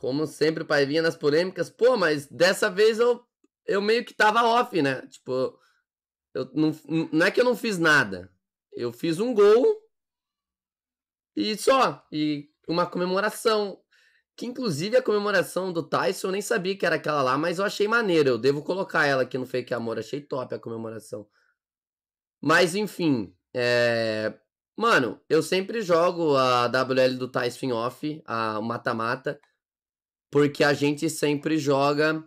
Como sempre, o pai vinha nas polêmicas. Pô, mas dessa vez eu, eu meio que tava off, né? Tipo, eu não, não é que eu não fiz nada. Eu fiz um gol e só. E uma comemoração. Que inclusive a comemoração do Tyson eu nem sabia que era aquela lá, mas eu achei maneiro. Eu devo colocar ela aqui no Fake Amor. Achei top a comemoração. Mas enfim. É... Mano, eu sempre jogo a WL do Tyson off, a mata-mata porque a gente sempre joga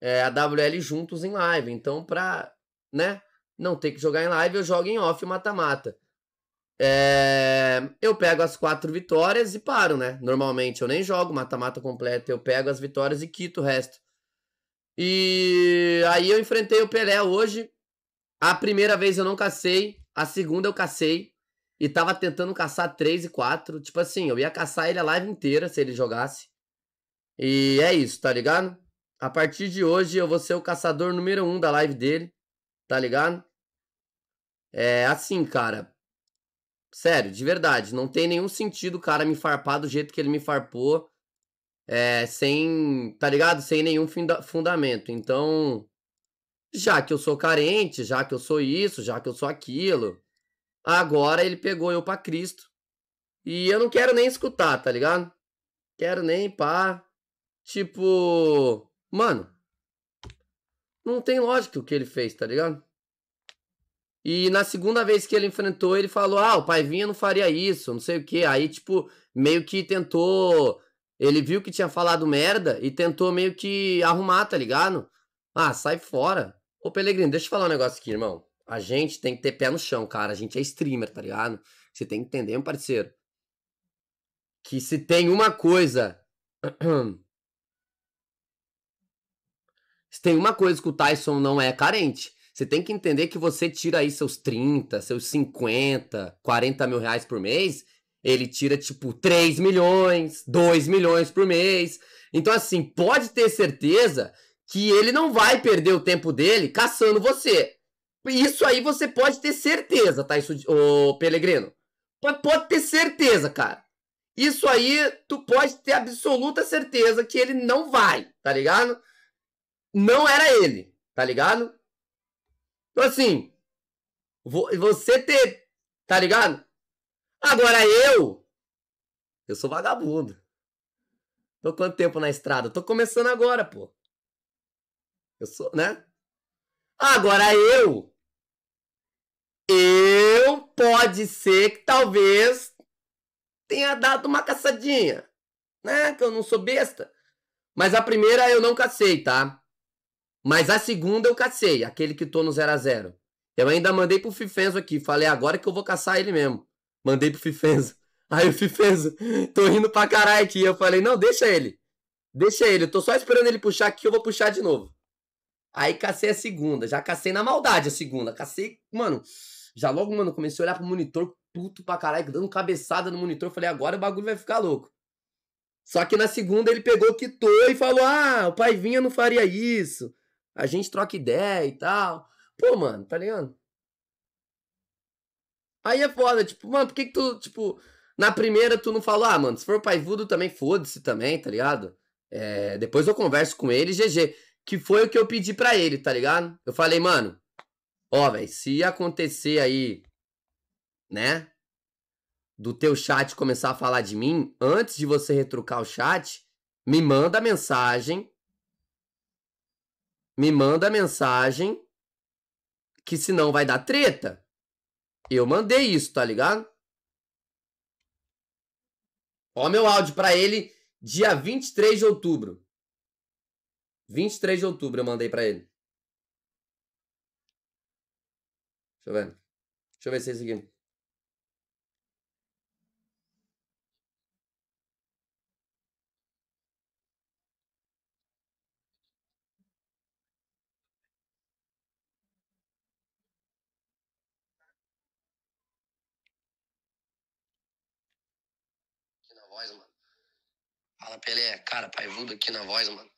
é, a WL juntos em live. Então, para né, não ter que jogar em live, eu jogo em off mata-mata. É, eu pego as quatro vitórias e paro, né? Normalmente eu nem jogo mata-mata completo, eu pego as vitórias e quito o resto. E aí eu enfrentei o Pelé hoje. A primeira vez eu não cacei, a segunda eu cacei e tava tentando caçar 3 e 4. Tipo assim, eu ia caçar ele a live inteira se ele jogasse. E é isso, tá ligado? A partir de hoje eu vou ser o caçador número um da live dele, tá ligado? É assim, cara. Sério, de verdade, não tem nenhum sentido o cara me farpar do jeito que ele me farpou, é, sem, tá ligado? Sem nenhum fundamento. Então, já que eu sou carente, já que eu sou isso, já que eu sou aquilo, agora ele pegou eu para Cristo. E eu não quero nem escutar, tá ligado? Quero nem pá. Tipo, mano, não tem lógica o que ele fez, tá ligado? E na segunda vez que ele enfrentou, ele falou: Ah, o Paivinha não faria isso, não sei o que. Aí, tipo, meio que tentou. Ele viu que tinha falado merda e tentou meio que arrumar, tá ligado? Ah, sai fora. Ô, Pelegrino, deixa eu falar um negócio aqui, irmão. A gente tem que ter pé no chão, cara. A gente é streamer, tá ligado? Você tem que entender, meu parceiro. Que se tem uma coisa Se tem uma coisa que o Tyson não é carente, você tem que entender que você tira aí seus 30, seus 50, 40 mil reais por mês, ele tira tipo 3 milhões, 2 milhões por mês. Então, assim, pode ter certeza que ele não vai perder o tempo dele caçando você. Isso aí você pode ter certeza, tá? Isso, ô Pelegrino. Pode, pode ter certeza, cara. Isso aí tu pode ter absoluta certeza que ele não vai, tá ligado? não era ele, tá ligado? Então, assim, você ter, tá ligado? Agora eu, eu sou vagabundo. Tô quanto tempo na estrada? Tô começando agora, pô. Eu sou, né? Agora eu, eu pode ser que talvez tenha dado uma caçadinha, né? Que eu não sou besta. Mas a primeira eu não cacei, tá? Mas a segunda eu cacei, aquele que tô no 0 a 0 Eu ainda mandei pro Fifenzo aqui, falei agora que eu vou caçar ele mesmo. Mandei pro Fifenzo. Aí o Fifenzo, tô rindo pra caralho aqui. Eu falei, não, deixa ele. Deixa ele, eu tô só esperando ele puxar aqui, eu vou puxar de novo. Aí cacei a segunda, já cacei na maldade a segunda. Cacei, mano, já logo, mano, comecei a olhar pro monitor, puto pra caralho, dando cabeçada no monitor. Falei, agora o bagulho vai ficar louco. Só que na segunda ele pegou, quitou e falou: ah, o pai vinha não faria isso a gente troca ideia e tal. Pô, mano, tá ligado? Aí é foda, tipo, mano, por que, que tu, tipo, na primeira tu não falou, ah, mano, se for Pai Vudo também, foda-se também, tá ligado? É, depois eu converso com ele, GG. Que foi o que eu pedi para ele, tá ligado? Eu falei, mano, ó, velho, se acontecer aí, né? Do teu chat começar a falar de mim, antes de você retrucar o chat, me manda mensagem me manda mensagem que senão vai dar treta. Eu mandei isso, tá ligado? Ó meu áudio para ele dia 23 de outubro. 23 de outubro eu mandei para ele. Deixa eu ver. Deixa eu ver se é isso aqui. Fala, Pelé, cara, paivudo aqui na voz, mano.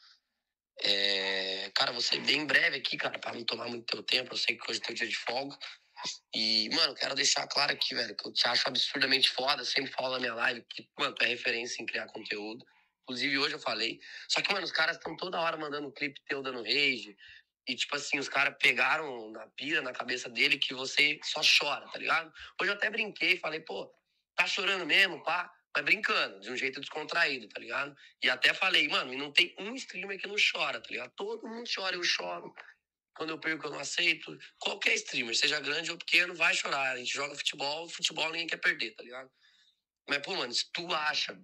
É, cara, você bem breve aqui, cara, para não tomar muito teu tempo. Eu sei que hoje é teu dia de folga. E, mano, quero deixar claro aqui, velho, que eu te acho absurdamente foda. Sempre falo na minha live que, mano, tu é referência em criar conteúdo. Inclusive, hoje eu falei. Só que, mano, os caras estão toda hora mandando um clipe teu dando rage. E, tipo assim, os caras pegaram na pira, na cabeça dele, que você só chora, tá ligado? Hoje eu até brinquei, e falei, pô, tá chorando mesmo, pá? mas tá brincando, de um jeito descontraído, tá ligado? E até falei, mano, e não tem um streamer que não chora, tá ligado? Todo mundo chora, eu choro. Quando eu perco, eu não aceito. Qualquer streamer, seja grande ou pequeno, vai chorar. A gente joga futebol, futebol ninguém quer perder, tá ligado? Mas, pô, mano, se tu acha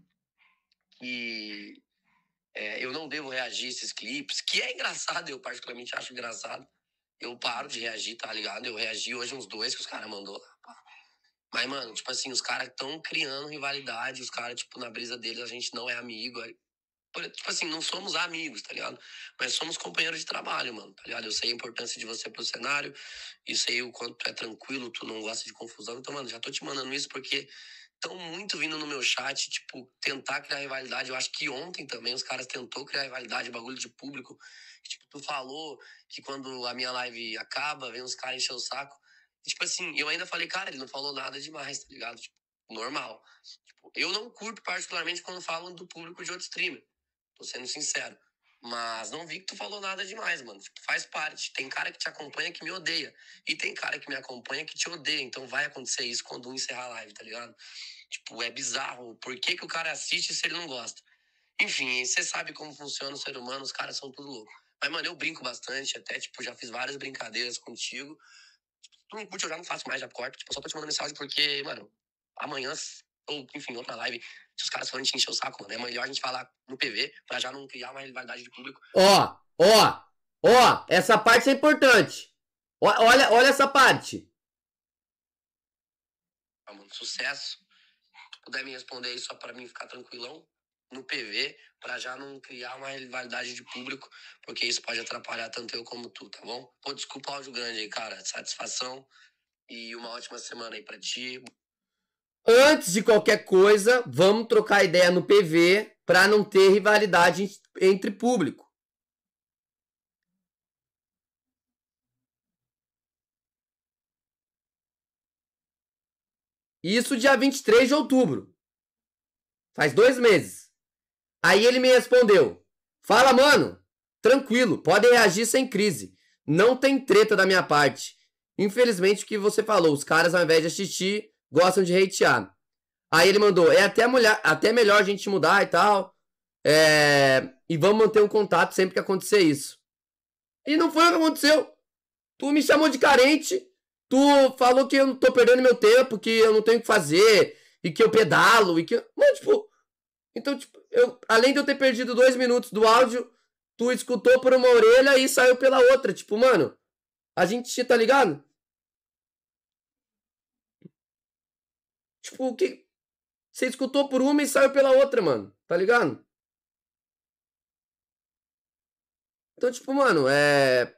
que é, eu não devo reagir a esses clipes, que é engraçado, eu particularmente acho engraçado, eu paro de reagir, tá ligado? Eu reagi hoje uns dois que os caras mandou lá, pá. Mas, mano, tipo assim, os caras estão criando rivalidade, os caras, tipo, na brisa deles a gente não é amigo. Tipo assim, não somos amigos, tá ligado? Mas somos companheiros de trabalho, mano, tá ligado? Eu sei a importância de você pro cenário, e sei o quanto tu é tranquilo, tu não gosta de confusão. Então, mano, já tô te mandando isso porque estão muito vindo no meu chat, tipo, tentar criar rivalidade. Eu acho que ontem também os caras tentou criar rivalidade, bagulho de público. Tipo, tu falou que quando a minha live acaba, vem os caras encher o saco tipo assim, eu ainda falei, cara, ele não falou nada demais, tá ligado? Tipo, normal. Tipo, eu não curto particularmente quando falam do público de outro streamer. Tô sendo sincero. Mas não vi que tu falou nada demais, mano. Tipo, faz parte. Tem cara que te acompanha que me odeia. E tem cara que me acompanha que te odeia. Então vai acontecer isso quando um encerrar a live, tá ligado? Tipo, é bizarro. Por que, que o cara assiste se ele não gosta? Enfim, você sabe como funciona o ser humano, os caras são tudo louco. Mas, mano, eu brinco bastante, até, tipo, já fiz várias brincadeiras contigo no eu já não faço mais, já corto. Tipo, só tô te mandando mensagem porque, mano, amanhã, ou enfim, outra live, se os caras forem te encher o saco, mano, é melhor a gente falar no PV pra já não criar uma rivalidade de público. Ó, ó, ó, essa parte é importante. O, olha, olha essa parte. Ah, mano, sucesso. Se puder me responder aí só pra mim ficar tranquilão no PV para já não criar uma rivalidade de público, porque isso pode atrapalhar tanto eu como tu, tá bom? Pô, desculpa o áudio grande aí, cara. Satisfação e uma ótima semana aí para ti. Antes de qualquer coisa, vamos trocar ideia no PV para não ter rivalidade entre público. Isso dia 23 de outubro. Faz dois meses. Aí ele me respondeu: Fala, mano, tranquilo, podem reagir sem crise. Não tem treta da minha parte. Infelizmente, o que você falou, os caras, ao invés de assistir, gostam de hatear. Aí ele mandou: É até, mulher, até melhor a gente mudar e tal. É, e vamos manter um contato sempre que acontecer isso. E não foi o que aconteceu. Tu me chamou de carente. Tu falou que eu não tô perdendo meu tempo, que eu não tenho o que fazer, e que eu pedalo, e que. Mano, tipo, então, tipo, eu, além de eu ter perdido dois minutos do áudio, tu escutou por uma orelha e saiu pela outra. Tipo, mano, a gente tá ligado? Tipo, o que. Você escutou por uma e saiu pela outra, mano. Tá ligado? Então, tipo, mano, é.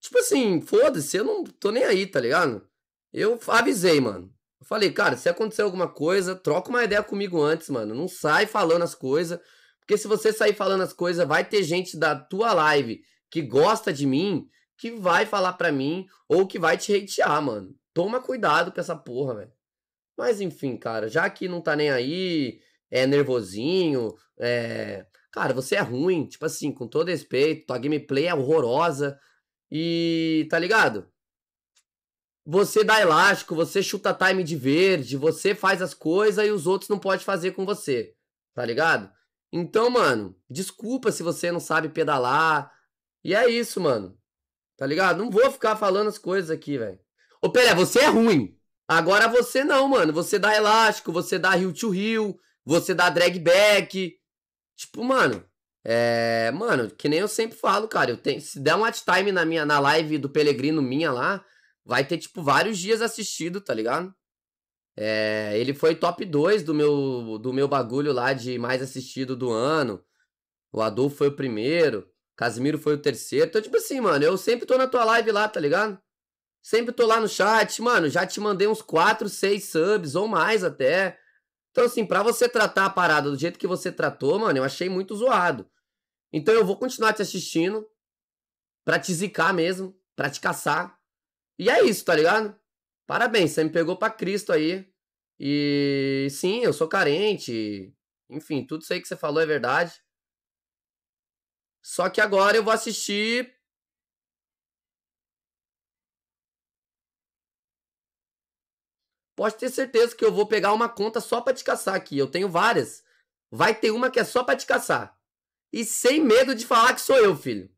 Tipo assim, foda-se, eu não tô nem aí, tá ligado? Eu avisei, mano. Eu falei, cara, se acontecer alguma coisa, troca uma ideia comigo antes, mano. Não sai falando as coisas. Porque se você sair falando as coisas, vai ter gente da tua live que gosta de mim, que vai falar pra mim, ou que vai te hatear, mano. Toma cuidado com essa porra, velho. Mas enfim, cara, já que não tá nem aí, é nervosinho, é. Cara, você é ruim, tipo assim, com todo respeito, tua gameplay é horrorosa. E tá ligado? você dá elástico, você chuta time de verde, você faz as coisas e os outros não podem fazer com você, tá ligado? Então, mano, desculpa se você não sabe pedalar. E é isso, mano. Tá ligado? Não vou ficar falando as coisas aqui, velho. Ô, Pelé, você é ruim. Agora você não, mano. Você dá elástico, você dá rio to heel, você dá drag back. Tipo, mano, é. Mano, que nem eu sempre falo, cara. Eu tenho... Se der um at time na minha na live do Pelegrino minha lá, vai ter, tipo, vários dias assistido, tá ligado? É, ele foi top 2 do meu, do meu bagulho lá de mais assistido do ano. O Adolfo foi o primeiro. Casimiro foi o terceiro. Então, tipo assim, mano, eu sempre tô na tua live lá, tá ligado? Sempre tô lá no chat, mano. Já te mandei uns 4, 6 subs ou mais até. Então, assim, pra você tratar a parada do jeito que você tratou, mano, eu achei muito zoado. Então eu vou continuar te assistindo. Pra te zicar mesmo. Pra te caçar. E é isso, tá ligado? Parabéns, você me pegou pra Cristo aí. E sim, eu sou carente. Enfim, tudo isso aí que você falou é verdade. Só que agora eu vou assistir. Pode ter certeza que eu vou pegar uma conta só pra te caçar aqui. Eu tenho várias. Vai ter uma que é só pra te caçar. E sem medo de falar que sou eu, filho.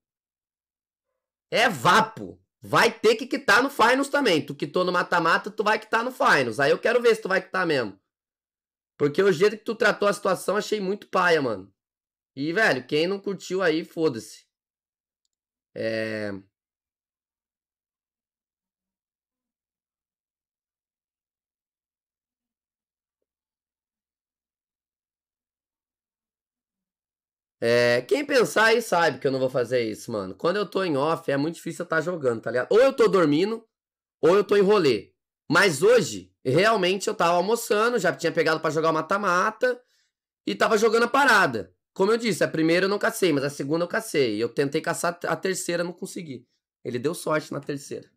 É vapo vai ter que quitar no Finals também. Tu quitou no mata-mata, tu vai quitar no Finals. Aí eu quero ver se tu vai quitar mesmo. Porque o jeito que tu tratou a situação, achei muito paia, mano. E, velho, quem não curtiu aí, foda-se. É... É, quem pensar aí sabe que eu não vou fazer isso, mano. Quando eu tô em off, é muito difícil eu estar tá jogando, tá ligado? Ou eu tô dormindo, ou eu tô em rolê. Mas hoje, realmente, eu tava almoçando, já tinha pegado para jogar o mata-mata e tava jogando a parada. Como eu disse, a primeira eu não cacei, mas a segunda eu cacei. Eu tentei caçar a terceira, não consegui. Ele deu sorte na terceira.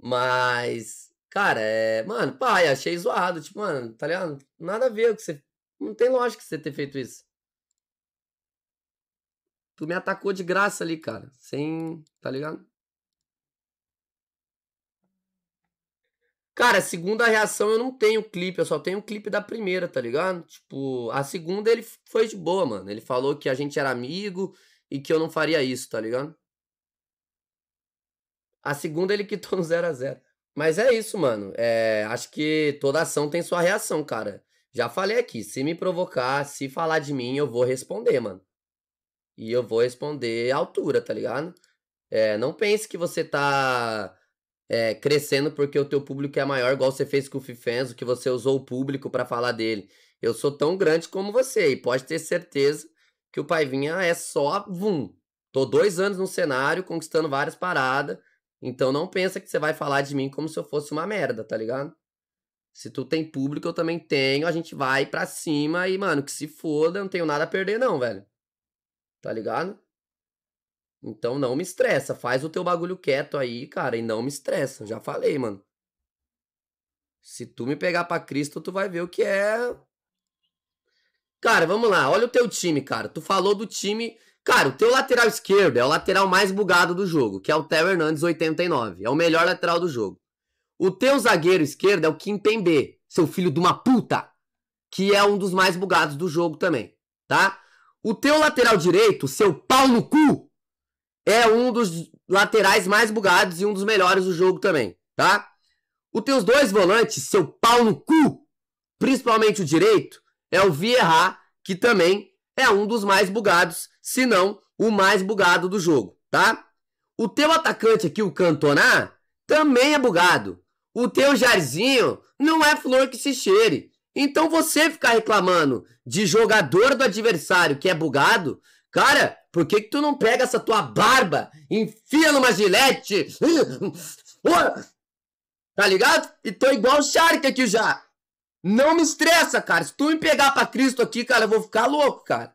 Mas, cara, é. Mano, pai, achei zoado. Tipo, mano, tá ligado? Nada a ver com você. Não tem lógica você ter feito isso. Tu me atacou de graça ali, cara. Sem. Tá ligado? Cara, segunda reação eu não tenho clipe, eu só tenho o clipe da primeira, tá ligado? Tipo, a segunda ele foi de boa, mano. Ele falou que a gente era amigo e que eu não faria isso, tá ligado? A segunda ele quitou no 0 a 0 Mas é isso, mano. É, acho que toda ação tem sua reação, cara. Já falei aqui, se me provocar, se falar de mim, eu vou responder, mano e eu vou responder à altura, tá ligado? É, não pense que você tá é, crescendo porque o teu público é maior, igual você fez com o Fifenzo, que você usou o público para falar dele. Eu sou tão grande como você, e pode ter certeza que o Paivinha é só vum. Tô dois anos no cenário, conquistando várias paradas, então não pensa que você vai falar de mim como se eu fosse uma merda, tá ligado? Se tu tem público, eu também tenho, a gente vai pra cima e, mano, que se foda, eu não tenho nada a perder não, velho. Tá ligado? Então não me estressa. Faz o teu bagulho quieto aí, cara. E não me estressa. Já falei, mano. Se tu me pegar para Cristo, tu vai ver o que é. Cara, vamos lá. Olha o teu time, cara. Tu falou do time. Cara, o teu lateral esquerdo é o lateral mais bugado do jogo, que é o Theo Hernandes 89. É o melhor lateral do jogo. O teu zagueiro esquerdo é o Kim Pembe, seu filho de uma puta, que é um dos mais bugados do jogo também, tá? O teu lateral direito, seu pau no cu, é um dos laterais mais bugados e um dos melhores do jogo também, tá? Os teus dois volantes, seu pau no cu, principalmente o direito, é o Vieira, que também é um dos mais bugados, se não o mais bugado do jogo, tá? O teu atacante aqui, o Cantona, também é bugado. O teu Jairzinho não é flor que se cheire. Então você ficar reclamando de jogador do adversário que é bugado, cara, por que, que tu não pega essa tua barba, enfia numa gilete? tá ligado? E tô igual o Shark aqui já. Não me estressa, cara. Se tu me pegar pra Cristo aqui, cara, eu vou ficar louco, cara.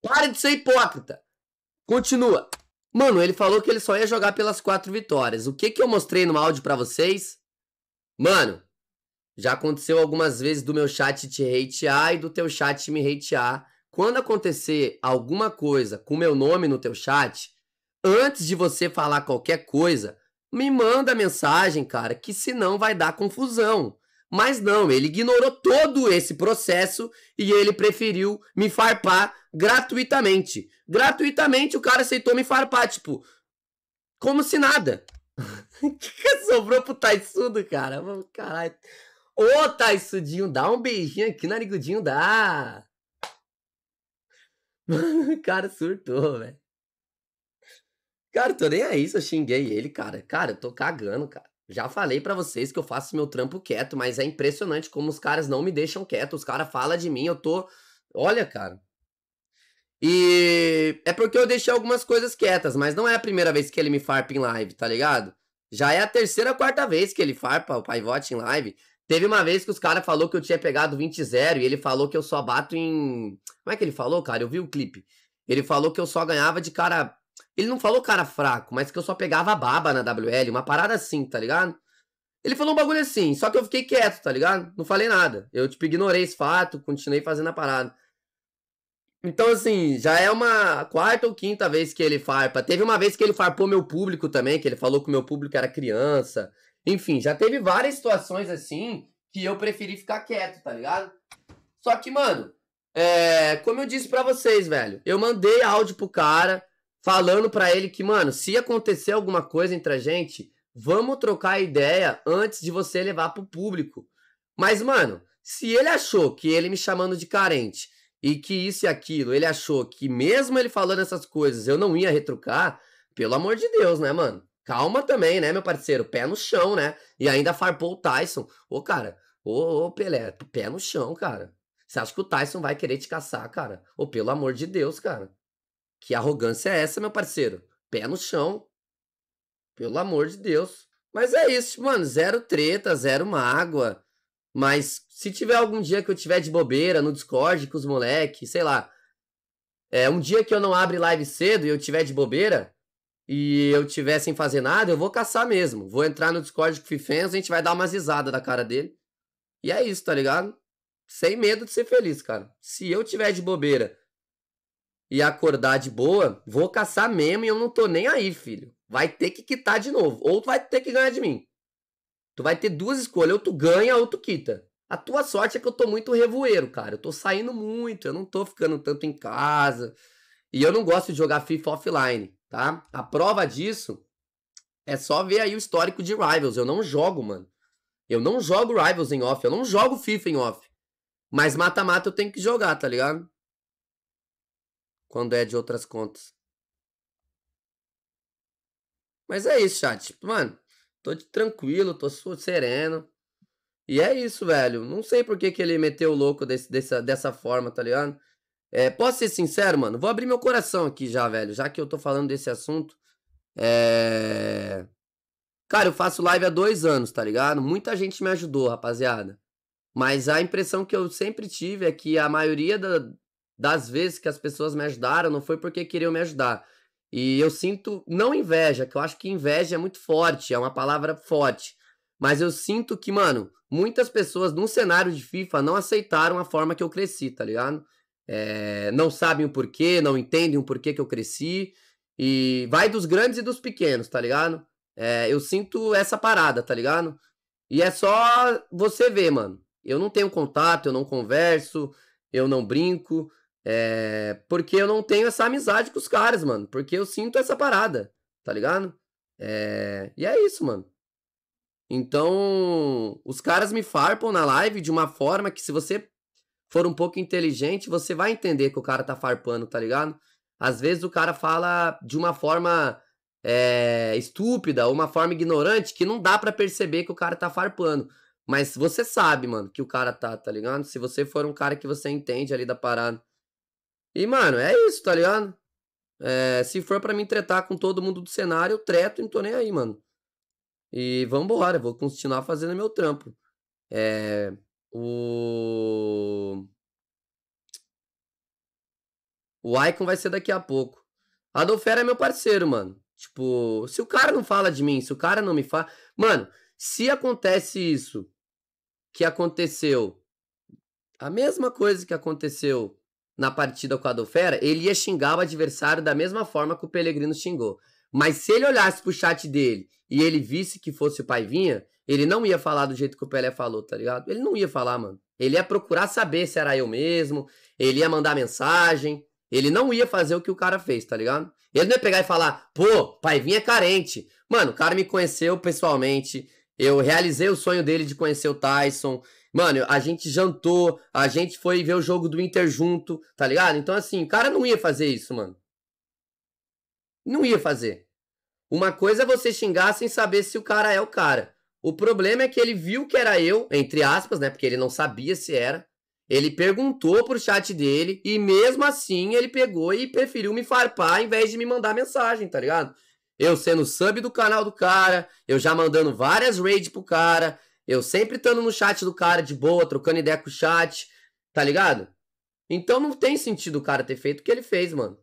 Para de ser hipócrita. Continua. Mano, ele falou que ele só ia jogar pelas quatro vitórias. O que que eu mostrei no áudio para vocês? Mano, já aconteceu algumas vezes do meu chat te hatear e do teu chat me hatear. Quando acontecer alguma coisa com meu nome no teu chat, antes de você falar qualquer coisa, me manda mensagem, cara, que senão vai dar confusão. Mas não, ele ignorou todo esse processo e ele preferiu me farpar gratuitamente. Gratuitamente o cara aceitou me farpar, tipo, como se nada. O que, que sobrou pro Taisudo, cara? Caralho. Ô, Taissudinho, dá um beijinho aqui, narigudinho, dá! Mano, o cara surtou, velho. Cara, tô nem aí se eu xinguei ele, cara. Cara, eu tô cagando, cara. Já falei para vocês que eu faço meu trampo quieto, mas é impressionante como os caras não me deixam quieto. Os caras falam de mim, eu tô. Olha, cara. E é porque eu deixei algumas coisas quietas, mas não é a primeira vez que ele me farpa em live, tá ligado? Já é a terceira, quarta vez que ele farpa o Paivote em live. Teve uma vez que os caras falou que eu tinha pegado 20-0 e ele falou que eu só bato em. Como é que ele falou, cara? Eu vi o clipe. Ele falou que eu só ganhava de cara. Ele não falou cara fraco, mas que eu só pegava baba na WL, uma parada assim, tá ligado? Ele falou um bagulho assim, só que eu fiquei quieto, tá ligado? Não falei nada. Eu, tipo, ignorei esse fato, continuei fazendo a parada. Então, assim, já é uma quarta ou quinta vez que ele farpa. Teve uma vez que ele farpou meu público também, que ele falou que o meu público era criança. Enfim, já teve várias situações assim que eu preferi ficar quieto, tá ligado? Só que, mano, é, como eu disse para vocês, velho, eu mandei áudio pro cara falando para ele que, mano, se acontecer alguma coisa entre a gente, vamos trocar ideia antes de você levar pro público. Mas, mano, se ele achou que ele me chamando de carente e que isso e aquilo, ele achou que mesmo ele falando essas coisas eu não ia retrucar, pelo amor de Deus, né, mano? Calma também, né, meu parceiro? Pé no chão, né? E ainda farpou o Tyson. Ô, cara, ô, ô, Pelé, pé no chão, cara. Você acha que o Tyson vai querer te caçar, cara? Ô, pelo amor de Deus, cara. Que arrogância é essa, meu parceiro? Pé no chão. Pelo amor de Deus. Mas é isso, mano. Zero treta, zero mágoa. Mas se tiver algum dia que eu tiver de bobeira no Discord com os moleques, sei lá. É, um dia que eu não abro live cedo e eu tiver de bobeira, e eu tiver sem fazer nada, eu vou caçar mesmo. Vou entrar no Discord com o Fifenso, a gente vai dar umas risadas da cara dele. E é isso, tá ligado? Sem medo de ser feliz, cara. Se eu tiver de bobeira e acordar de boa, vou caçar mesmo e eu não tô nem aí, filho. Vai ter que quitar de novo. Ou tu vai ter que ganhar de mim. Tu vai ter duas escolhas, ou tu ganha, ou tu quita. A tua sorte é que eu tô muito revoeiro, cara. Eu tô saindo muito, eu não tô ficando tanto em casa. E eu não gosto de jogar FIFA offline tá? A prova disso é só ver aí o histórico de Rivals. Eu não jogo, mano. Eu não jogo Rivals em off, eu não jogo FIFA em off. Mas mata-mata eu tenho que jogar, tá ligado? Quando é de outras contas. Mas é isso, chat. Mano, tô tranquilo, tô sereno. E é isso, velho. Não sei por que, que ele meteu o louco desse, dessa, dessa forma, tá ligado? É, posso ser sincero, mano? Vou abrir meu coração aqui já, velho. Já que eu tô falando desse assunto. É... Cara, eu faço live há dois anos, tá ligado? Muita gente me ajudou, rapaziada. Mas a impressão que eu sempre tive é que a maioria da, das vezes que as pessoas me ajudaram não foi porque queriam me ajudar. E eu sinto, não inveja, que eu acho que inveja é muito forte, é uma palavra forte. Mas eu sinto que, mano, muitas pessoas num cenário de FIFA não aceitaram a forma que eu cresci, tá ligado? é, não sabem o porquê, não entendem o porquê que eu cresci. E vai dos grandes e dos pequenos, tá ligado? É, eu sinto essa parada, tá ligado? E é só você ver, mano. Eu não tenho contato, eu não converso, eu não brinco. É, porque eu não tenho essa amizade com os caras, mano. Porque eu sinto essa parada, tá ligado? É, e é isso, mano. Então, os caras me farpam na live de uma forma que se você for um pouco inteligente, você vai entender que o cara tá farpando, tá ligado? Às vezes o cara fala de uma forma é, estúpida, uma forma ignorante, que não dá para perceber que o cara tá farpando. Mas você sabe, mano, que o cara tá, tá ligado? Se você for um cara que você entende ali da parada. E, mano, é isso, tá ligado? É, se for para me tretar com todo mundo do cenário, eu treto e não tô nem aí, mano. E vambora, vou continuar fazendo meu trampo. É, o. O Icon vai ser daqui a pouco. Adolfera é meu parceiro, mano. Tipo, se o cara não fala de mim, se o cara não me fala. Mano, se acontece isso que aconteceu, a mesma coisa que aconteceu na partida com a Adolfera, ele ia xingar o adversário da mesma forma que o Pelegrino xingou. Mas se ele olhasse pro chat dele e ele visse que fosse o pai vinha ele não ia falar do jeito que o Pelé falou, tá ligado? Ele não ia falar, mano. Ele ia procurar saber se era eu mesmo, ele ia mandar mensagem, ele não ia fazer o que o cara fez, tá ligado? Ele não ia pegar e falar, pô, pai vinha é carente. Mano, o cara me conheceu pessoalmente, eu realizei o sonho dele de conhecer o Tyson. Mano, a gente jantou, a gente foi ver o jogo do Inter junto, tá ligado? Então, assim, o cara não ia fazer isso, mano. Não ia fazer. Uma coisa é você xingar sem saber se o cara é o cara. O problema é que ele viu que era eu, entre aspas, né? Porque ele não sabia se era. Ele perguntou pro chat dele e mesmo assim ele pegou e preferiu me farpar em vez de me mandar mensagem, tá ligado? Eu sendo sub do canal do cara, eu já mandando várias raids pro cara, eu sempre estando no chat do cara de boa, trocando ideia com o chat, tá ligado? Então não tem sentido o cara ter feito o que ele fez, mano.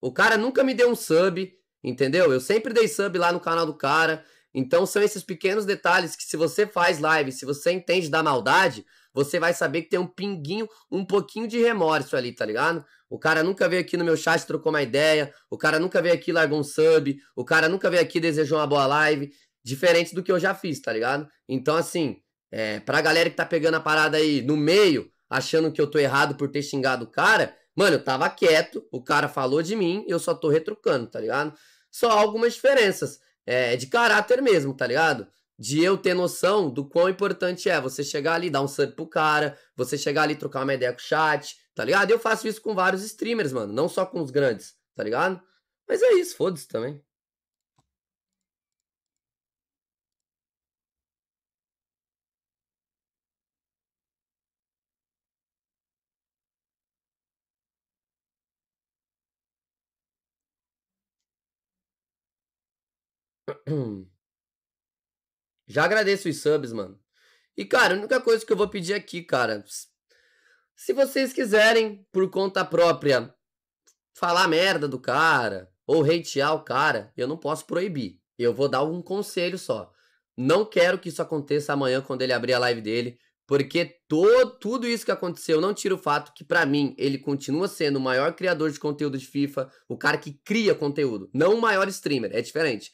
O cara nunca me deu um sub, entendeu? Eu sempre dei sub lá no canal do cara. Então são esses pequenos detalhes que se você faz live, se você entende da maldade, você vai saber que tem um pinguinho, um pouquinho de remorso ali, tá ligado? O cara nunca veio aqui no meu chat, trocou uma ideia, o cara nunca veio aqui, largou um sub, o cara nunca veio aqui, desejou uma boa live, diferente do que eu já fiz, tá ligado? Então assim, é, pra galera que tá pegando a parada aí no meio, achando que eu tô errado por ter xingado o cara, mano, eu tava quieto, o cara falou de mim, eu só tô retrucando, tá ligado? Só algumas diferenças. É, é de caráter mesmo, tá ligado? De eu ter noção do quão importante é você chegar ali, dar um sub pro cara, você chegar ali, trocar uma ideia com o chat, tá ligado? Eu faço isso com vários streamers, mano, não só com os grandes, tá ligado? Mas é isso, foda-se também. Já agradeço os subs, mano. E, cara, a única coisa que eu vou pedir aqui, cara. Se vocês quiserem, por conta própria, falar merda do cara ou hatear o cara, eu não posso proibir. Eu vou dar um conselho só. Não quero que isso aconteça amanhã quando ele abrir a live dele, porque todo, tudo isso que aconteceu não tira o fato que, para mim, ele continua sendo o maior criador de conteúdo de FIFA, o cara que cria conteúdo, não o maior streamer, é diferente.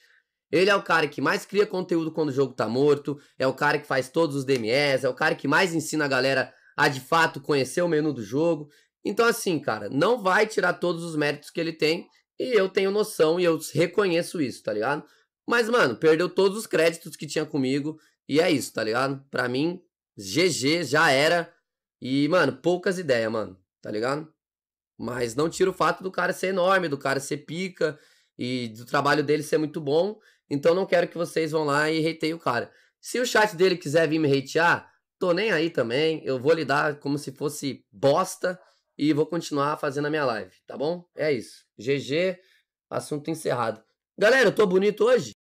Ele é o cara que mais cria conteúdo quando o jogo tá morto, é o cara que faz todos os DMS, é o cara que mais ensina a galera a de fato conhecer o menu do jogo. Então, assim, cara, não vai tirar todos os méritos que ele tem, e eu tenho noção e eu reconheço isso, tá ligado? Mas, mano, perdeu todos os créditos que tinha comigo, e é isso, tá ligado? Pra mim, GG já era, e, mano, poucas ideias, mano, tá ligado? Mas não tira o fato do cara ser enorme, do cara ser pica, e do trabalho dele ser muito bom. Então não quero que vocês vão lá e hateiem o cara. Se o chat dele quiser vir me hatear, tô nem aí também. Eu vou lidar como se fosse bosta e vou continuar fazendo a minha live, tá bom? É isso. GG, assunto encerrado. Galera, eu tô bonito hoje?